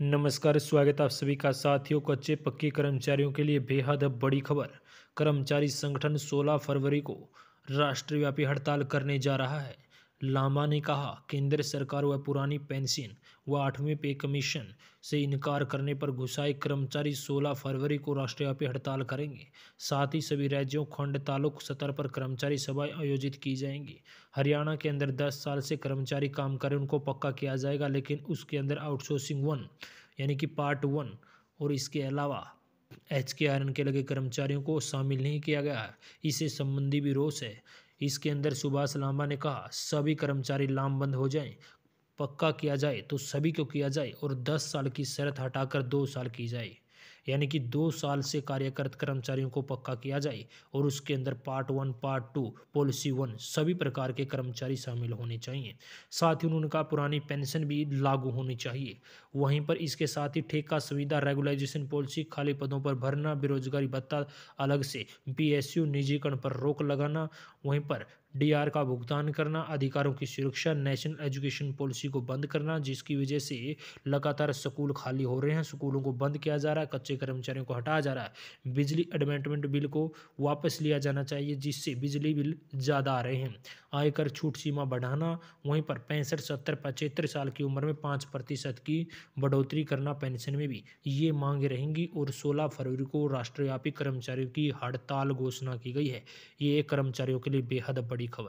नमस्कार स्वागत आप सभी का साथियों कच्चे पक्के कर्मचारियों के लिए बेहद बड़ी खबर कर्मचारी संगठन 16 फरवरी को राष्ट्रव्यापी हड़ताल करने जा रहा है लामा ने कहा केंद्र सरकार व पुरानी पेंशन व आठवीं पे कमीशन से इनकार करने पर घुसाए कर्मचारी 16 फरवरी को राष्ट्रव्यापी हड़ताल करेंगे साथ ही सभी राज्यों खंड तालुक स्तर पर कर्मचारी सभाएं आयोजित की जाएंगी हरियाणा के अंदर 10 साल से कर्मचारी काम करें उनको पक्का किया जाएगा लेकिन उसके अंदर आउटसोर्सिंग वन यानी कि पार्ट वन और इसके अलावा एच के आयरन के लगे कर्मचारियों को शामिल नहीं किया गया है इससे संबंधी भी रोष है इसके अंदर सुभाष लांबा ने कहा सभी कर्मचारी लामबंद हो जाएं पक्का किया जाए तो सभी को किया जाए और दस साल की शर्त हटाकर दो साल की जाए यानी कि दो साल से कार्यरत कर्मचारियों को पक्का किया जाए और उसके अंदर part one part two policy one सभी प्रकार के कर्मचारी शामिल होने चाहिए साथ ही उनका पुरानी पेंशन भी लागू होनी चाहिए वहीं पर इसके साथ ही ठेका सुविधा रेगुलाइजेशन पॉलिसी खाली पदों पर भरना बेरोजगारी भत्ता अलग से बीएसयू निजीकरण पर रोक लगाना वहीं पर डीआर का भुगतान करना अधिकारों की सुरक्षा नेशनल एजुकेशन पॉलिसी को बंद करना जिसकी वजह से लगातार स्कूल खाली हो रहे हैं स्कूलों को बंद किया जा रहा है कच्चे कर्मचारियों को हटाया जा रहा है बिजली एडमेंटमेंट बिल को वापस लिया जाना चाहिए जिससे बिजली बिल ज़्यादा आ रहे हैं आयकर छूट सीमा बढ़ाना वहीं पर पैंसठ सत्तर पचहत्तर साल की उम्र में पाँच प्रतिशत की बढ़ोतरी करना पेंशन में भी ये मांगे रहेंगी और सोलह फरवरी को राष्ट्रव्यापी कर्मचारियों की हड़ताल घोषणा की गई है ये कर्मचारियों के लिए बेहद बड़ी खबर